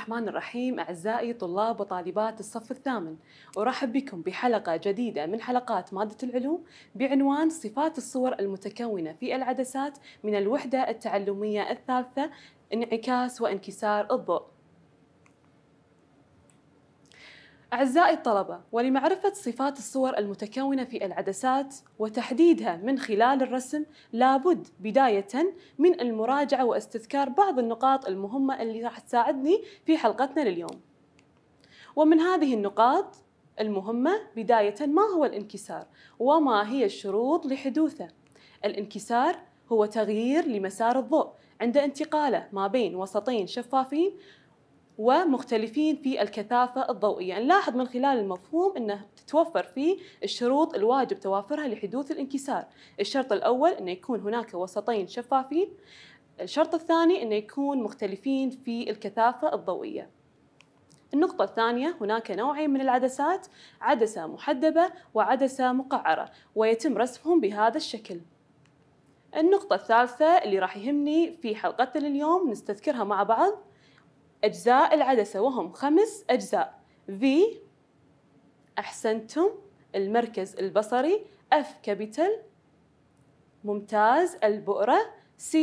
الرحمن الرحيم أعزائي طلاب وطالبات الصف الثامن أرحب بكم بحلقة جديدة من حلقات مادة العلوم بعنوان صفات الصور المتكونة في العدسات من الوحدة التعلمية الثالثة انعكاس وانكسار الضوء أعزائي الطلبة ولمعرفة صفات الصور المتكونة في العدسات وتحديدها من خلال الرسم لابد بداية من المراجعة واستذكار بعض النقاط المهمة اللي راح تساعدني في حلقتنا لليوم ومن هذه النقاط المهمة بداية ما هو الانكسار وما هي الشروط لحدوثه الانكسار هو تغيير لمسار الضوء عند انتقاله ما بين وسطين شفافين ومختلفين في الكثافة الضوئية نلاحظ يعني من خلال المفهوم أنه تتوفر فيه الشروط الواجب توافرها لحدوث الانكسار الشرط الأول أنه يكون هناك وسطين شفافين الشرط الثاني أنه يكون مختلفين في الكثافة الضوئية النقطة الثانية هناك نوعين من العدسات عدسة محدبة وعدسة مقعرة ويتم رسمهم بهذا الشكل النقطة الثالثة اللي راح يهمني في حلقتنا اليوم نستذكرها مع بعض أجزاء العدسة وهم خمس أجزاء V أحسنتم المركز البصري F كابيتال ممتاز البؤرة C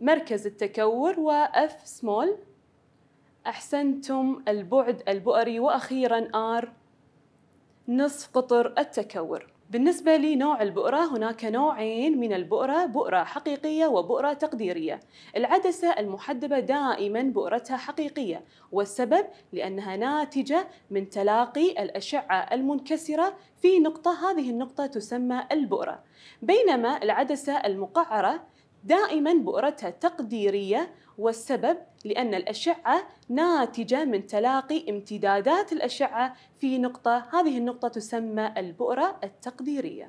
مركز التكور و F سمول أحسنتم البعد البؤري وأخيرا R نصف قطر التكور بالنسبة لنوع البؤرة هناك نوعين من البؤرة بؤرة حقيقية وبؤرة تقديرية العدسة المحدبة دائما بؤرتها حقيقية والسبب لأنها ناتجة من تلاقي الأشعة المنكسرة في نقطة هذه النقطة تسمى البؤرة بينما العدسة المقعرة دائما بؤرتها تقديرية والسبب لأن الأشعة ناتجة من تلاقي امتدادات الأشعة في نقطة هذه النقطة تسمى البؤرة التقديرية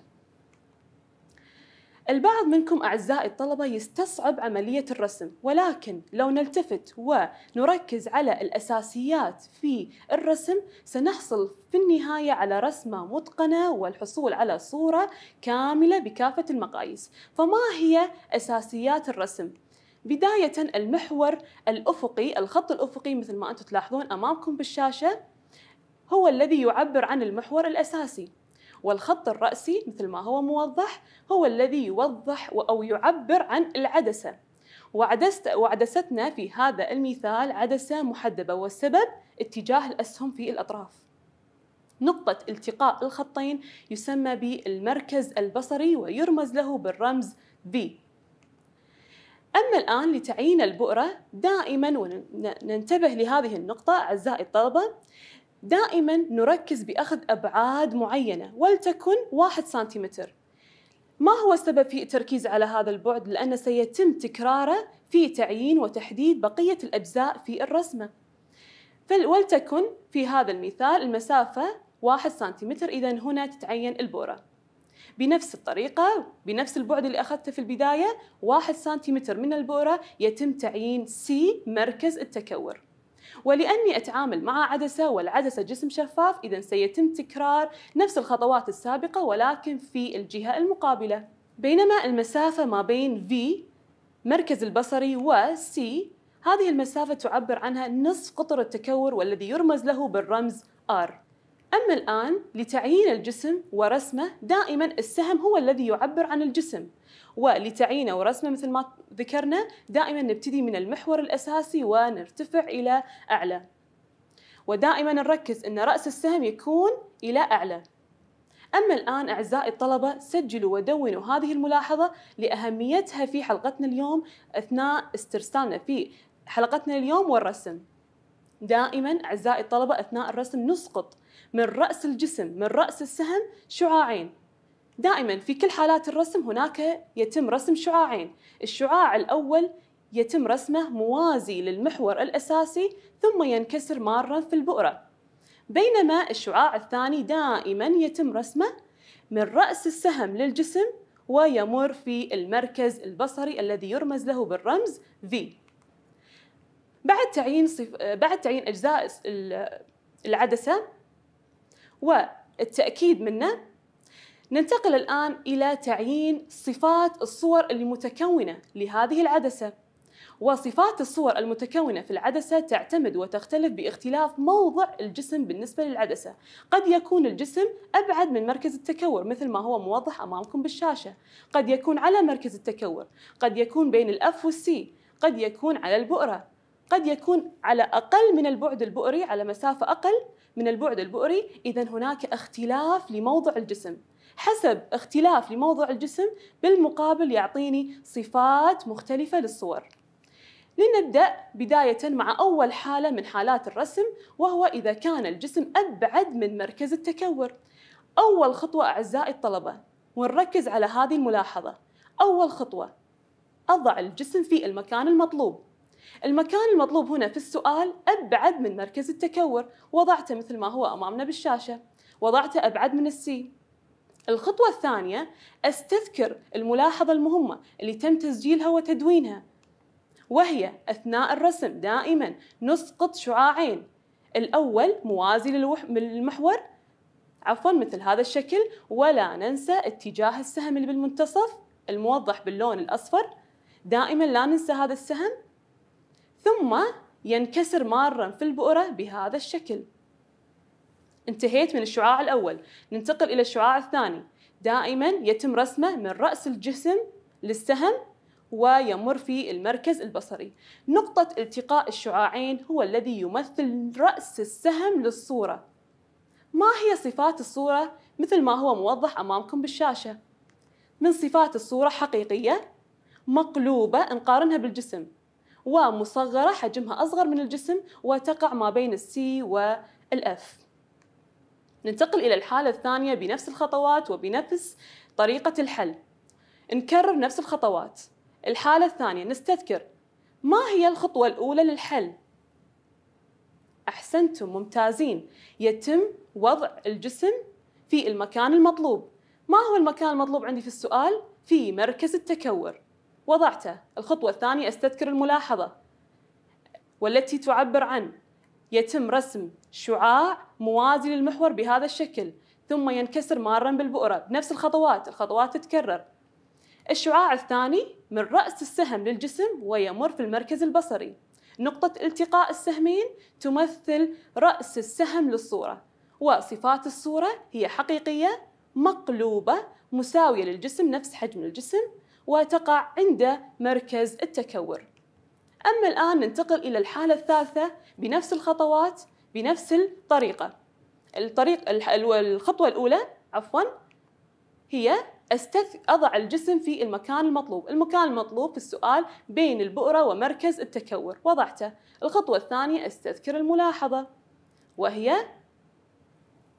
البعض منكم أعزائي الطلبة يستصعب عملية الرسم ولكن لو نلتفت ونركز على الأساسيات في الرسم سنحصل في النهاية على رسمة متقنة والحصول على صورة كاملة بكافة المقاييس فما هي أساسيات الرسم؟ بداية المحور الأفقي الخط الأفقي مثل ما أنتم تلاحظون أمامكم بالشاشة هو الذي يعبر عن المحور الأساسي والخط الرأسي مثل ما هو موضح هو الذي يوضح أو يعبر عن العدسة وعدست وعدستنا في هذا المثال عدسة محدبة والسبب اتجاه الأسهم في الأطراف نقطة التقاء الخطين يسمى بالمركز البصري ويرمز له بالرمز V أما الآن لتعيين البؤرة دائما وننتبه لهذه النقطة أعزائي الطلبة دائما نركز باخذ ابعاد معينه ولتكن 1 سنتيمتر ما هو السبب في التركيز على هذا البعد لانه سيتم تكراره في تعيين وتحديد بقيه الاجزاء في الرسمه ولتكن في هذا المثال المسافه 1 سنتيمتر اذا هنا تتعين البوره بنفس الطريقة بنفس البعد اللي أخذته في البداية واحد سنتيمتر من البؤرة يتم تعيين سي مركز التكور ولأني أتعامل مع عدسة والعدسة جسم شفاف إذا سيتم تكرار نفس الخطوات السابقة ولكن في الجهة المقابلة بينما المسافة ما بين V مركز البصري و C هذه المسافة تعبر عنها نصف قطر التكور والذي يرمز له بالرمز R أما الآن لتعيين الجسم ورسمه دائما السهم هو الذي يعبر عن الجسم ولتعيينه ورسمه مثل ما ذكرنا دائما نبتدي من المحور الأساسي ونرتفع إلى أعلى ودائما نركز أن رأس السهم يكون إلى أعلى أما الآن أعزائي الطلبة سجلوا ودونوا هذه الملاحظة لأهميتها في حلقتنا اليوم أثناء استرسالنا في حلقتنا اليوم والرسم دائما أعزائي الطلبة أثناء الرسم نسقط من رأس الجسم من رأس السهم شعاعين دائما في كل حالات الرسم هناك يتم رسم شعاعين الشعاع الأول يتم رسمه موازي للمحور الأساسي ثم ينكسر مارا في البؤرة بينما الشعاع الثاني دائما يتم رسمه من رأس السهم للجسم ويمر في المركز البصري الذي يرمز له بالرمز V بعد تعيين صف... بعد تعيين اجزاء العدسه والتاكيد منه ننتقل الان الى تعيين صفات الصور المتكونه لهذه العدسه وصفات الصور المتكونه في العدسه تعتمد وتختلف باختلاف موضع الجسم بالنسبه للعدسه قد يكون الجسم ابعد من مركز التكور مثل ما هو موضح امامكم بالشاشه قد يكون على مركز التكور قد يكون بين الاف والسي قد يكون على البؤره قد يكون على أقل من البعد البؤري على مسافة أقل من البعد البؤري إذا هناك اختلاف لموضع الجسم حسب اختلاف لموضع الجسم بالمقابل يعطيني صفات مختلفة للصور لنبدأ بداية مع أول حالة من حالات الرسم وهو إذا كان الجسم أبعد من مركز التكور أول خطوة أعزائي الطلبة ونركز على هذه الملاحظة أول خطوة أضع الجسم في المكان المطلوب المكان المطلوب هنا في السؤال أبعد من مركز التكور وضعته مثل ما هو أمامنا بالشاشة وضعته أبعد من السي الخطوة الثانية أستذكر الملاحظة المهمة اللي تم تسجيلها وتدوينها وهي أثناء الرسم دائما نسقط شعاعين الأول موازي للمحور عفوا مثل هذا الشكل ولا ننسى اتجاه السهم اللي بالمنتصف الموضح باللون الأصفر دائما لا ننسى هذا السهم ثم ينكسر مارا في البؤرة بهذا الشكل انتهيت من الشعاع الأول ننتقل إلى الشعاع الثاني دائما يتم رسمه من رأس الجسم للسهم ويمر في المركز البصري نقطة التقاء الشعاعين هو الذي يمثل رأس السهم للصورة ما هي صفات الصورة مثل ما هو موضح أمامكم بالشاشة؟ من صفات الصورة حقيقية مقلوبة نقارنها بالجسم ومصغرة حجمها أصغر من الجسم وتقع ما بين C والF ننتقل إلى الحالة الثانية بنفس الخطوات وبنفس طريقة الحل نكرر نفس الخطوات الحالة الثانية نستذكر ما هي الخطوة الأولى للحل؟ أحسنتم ممتازين يتم وضع الجسم في المكان المطلوب ما هو المكان المطلوب عندي في السؤال؟ في مركز التكور وضعته الخطوة الثانية استذكر الملاحظة والتي تعبر عن يتم رسم شعاع موازي للمحور بهذا الشكل ثم ينكسر مارا بالبؤرة بنفس الخطوات الخطوات تتكرر الشعاع الثاني من رأس السهم للجسم ويمر في المركز البصري نقطة التقاء السهمين تمثل رأس السهم للصورة وصفات الصورة هي حقيقية مقلوبة مساوية للجسم نفس حجم الجسم وتقع عند مركز التكور أما الآن ننتقل إلى الحالة الثالثة بنفس الخطوات بنفس الطريقة الطريق الخطوة الأولى عفوا هي استث... أضع الجسم في المكان المطلوب المكان المطلوب في السؤال بين البؤرة ومركز التكور وضعته الخطوة الثانية استذكر الملاحظة وهي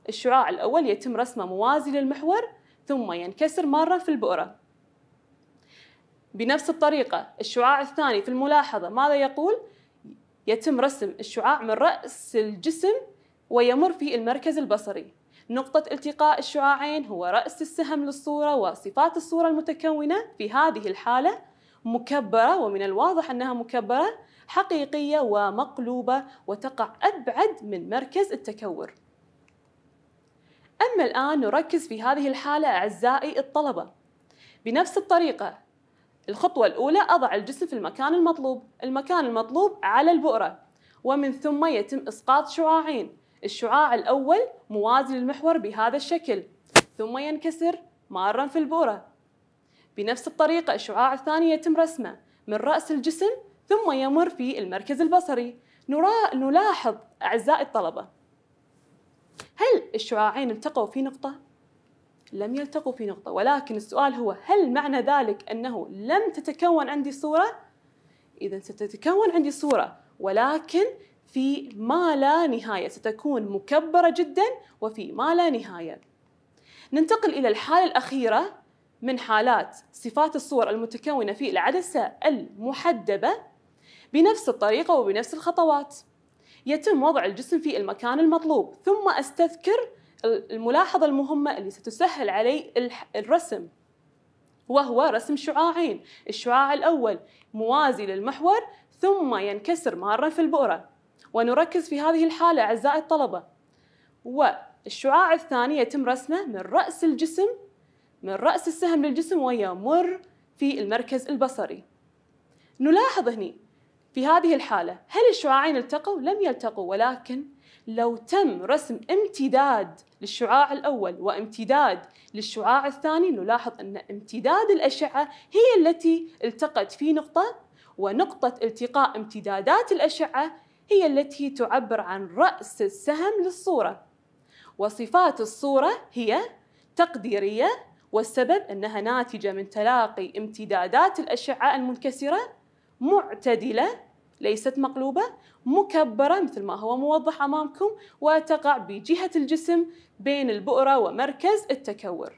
الشعاع الأول يتم رسمه موازي للمحور ثم ينكسر مرة في البؤرة بنفس الطريقة الشعاع الثاني في الملاحظة ماذا يقول؟ يتم رسم الشعاع من رأس الجسم ويمر في المركز البصري نقطة التقاء الشعاعين هو رأس السهم للصورة وصفات الصورة المتكونة في هذه الحالة مكبرة ومن الواضح أنها مكبرة حقيقية ومقلوبة وتقع أبعد من مركز التكور أما الآن نركز في هذه الحالة أعزائي الطلبة بنفس الطريقة الخطوة الأولى أضع الجسم في المكان المطلوب المكان المطلوب على البؤرة ومن ثم يتم إسقاط شعاعين الشعاع الأول موازي للمحور بهذا الشكل ثم ينكسر مارا في البؤرة بنفس الطريقة الشعاع الثاني يتم رسمه من رأس الجسم ثم يمر في المركز البصري نرا... نلاحظ أعزائي الطلبة هل الشعاعين التقوا في نقطة؟ لم يلتقوا في نقطة ولكن السؤال هو هل معنى ذلك أنه لم تتكون عندي صورة؟ إذا ستتكون عندي صورة ولكن في ما لا نهاية ستكون مكبرة جدا وفي ما لا نهاية ننتقل إلى الحالة الأخيرة من حالات صفات الصور المتكونة في العدسة المحدبة بنفس الطريقة وبنفس الخطوات يتم وضع الجسم في المكان المطلوب ثم أستذكر الملاحظة المهمة اللي ستسهل علي الرسم وهو رسم شعاعين الشعاع الأول موازي للمحور ثم ينكسر مارا في البؤرة ونركز في هذه الحالة أعزائي الطلبة والشعاع الثاني يتم رسمه من رأس الجسم من رأس السهم للجسم ويمر في المركز البصري نلاحظ هني في هذه الحالة هل الشعاعين التقوا؟ لم يلتقوا ولكن لو تم رسم امتداد للشعاع الأول وامتداد للشعاع الثاني نلاحظ أن امتداد الأشعة هي التي التقت في نقطة ونقطة التقاء امتدادات الأشعة هي التي تعبر عن رأس السهم للصورة وصفات الصورة هي تقديرية والسبب أنها ناتجة من تلاقي امتدادات الأشعة المنكسرة معتدلة ليست مقلوبة مكبرة مثل ما هو موضح أمامكم وتقع بجهة الجسم بين البؤرة ومركز التكور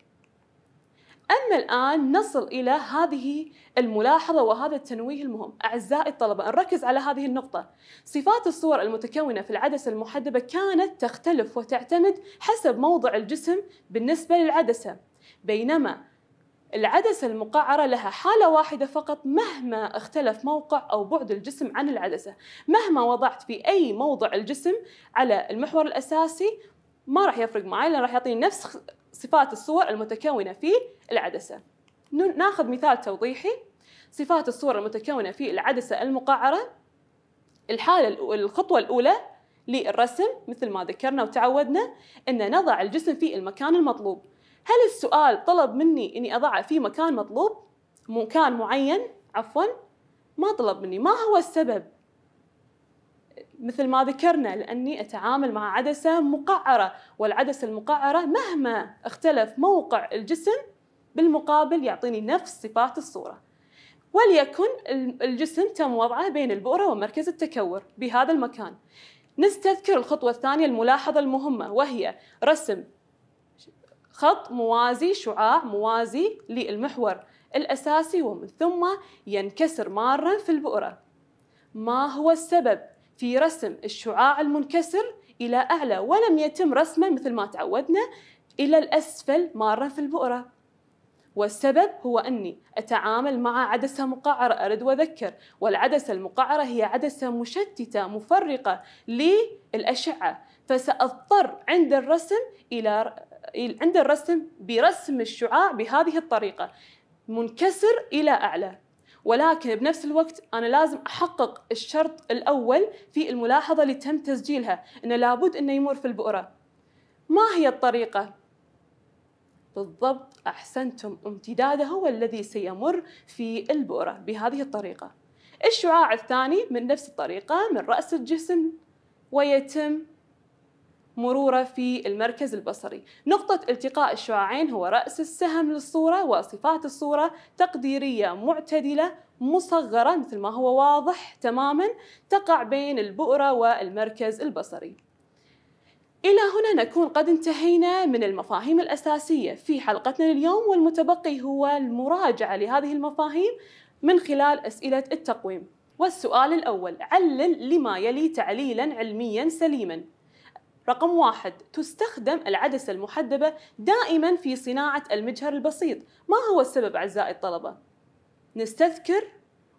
أما الآن نصل إلى هذه الملاحظة وهذا التنويه المهم أعزائي الطلبة نركز على هذه النقطة صفات الصور المتكونة في العدسة المحدبة كانت تختلف وتعتمد حسب موضع الجسم بالنسبة للعدسة بينما العدسة المقعرة لها حالة واحدة فقط مهما اختلف موقع أو بعد الجسم عن العدسة مهما وضعت في أي موضع الجسم على المحور الأساسي ما راح يفرق معي لأن راح يعطيني نفس صفات الصور المتكونة في العدسة ناخذ مثال توضيحي صفات الصور المتكونة في العدسة المقعرة الحالة الخطوة الأولى للرسم مثل ما ذكرنا وتعودنا أن نضع الجسم في المكان المطلوب هل السؤال طلب مني اني اضعه في مكان مطلوب مكان معين عفوا ما طلب مني ما هو السبب مثل ما ذكرنا لاني اتعامل مع عدسه مقعره والعدسه المقعره مهما اختلف موقع الجسم بالمقابل يعطيني نفس صفات الصوره وليكن الجسم تم وضعه بين البؤره ومركز التكور بهذا المكان نستذكر الخطوه الثانيه الملاحظه المهمه وهي رسم خط موازي شعاع موازي للمحور الأساسي ومن ثم ينكسر مارا في البؤرة ما هو السبب في رسم الشعاع المنكسر إلى أعلى ولم يتم رسمه مثل ما تعودنا إلى الأسفل مارا في البؤرة والسبب هو أني أتعامل مع عدسة مقعرة أرد وأذكر والعدسة المقعرة هي عدسة مشتتة مفرقة للأشعة فسأضطر عند الرسم إلى عند الرسم بيرسم الشعاع بهذه الطريقة منكسر إلى أعلى ولكن بنفس الوقت أنا لازم أحقق الشرط الأول في الملاحظة اللي تم تسجيلها أنه لابد أنه يمر في البؤرة ما هي الطريقة؟ بالضبط أحسنتم امتداده هو الذي سيمر في البؤرة بهذه الطريقة الشعاع الثاني من نفس الطريقة من رأس الجسم ويتم مروره في المركز البصري نقطه التقاء الشعاعين هو راس السهم للصوره وصفات الصوره تقديريه معتدله مصغره مثل ما هو واضح تماما تقع بين البؤره والمركز البصري إلى هنا نكون قد انتهينا من المفاهيم الأساسية في حلقتنا اليوم والمتبقي هو المراجعة لهذه المفاهيم من خلال أسئلة التقويم والسؤال الأول علل لما يلي تعليلا علميا سليما رقم واحد تستخدم العدسة المحدبة دائما في صناعة المجهر البسيط ما هو السبب أعزائي الطلبة؟ نستذكر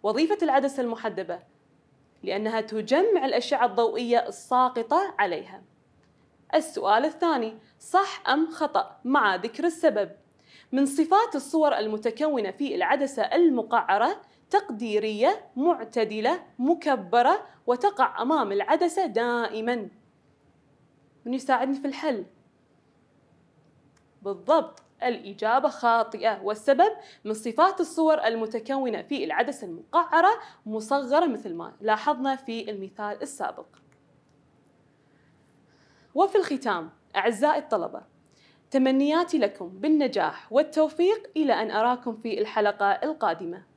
وظيفة العدسة المحدبة لأنها تجمع الأشعة الضوئية الساقطة عليها السؤال الثاني صح أم خطأ مع ذكر السبب من صفات الصور المتكونة في العدسة المقعرة تقديرية معتدلة مكبرة وتقع أمام العدسة دائماً من يساعدني في الحل بالضبط الإجابة خاطئة والسبب من صفات الصور المتكونة في العدسة المقعرة مصغرة مثل ما لاحظنا في المثال السابق وفي الختام أعزائي الطلبة تمنياتي لكم بالنجاح والتوفيق إلى أن أراكم في الحلقة القادمة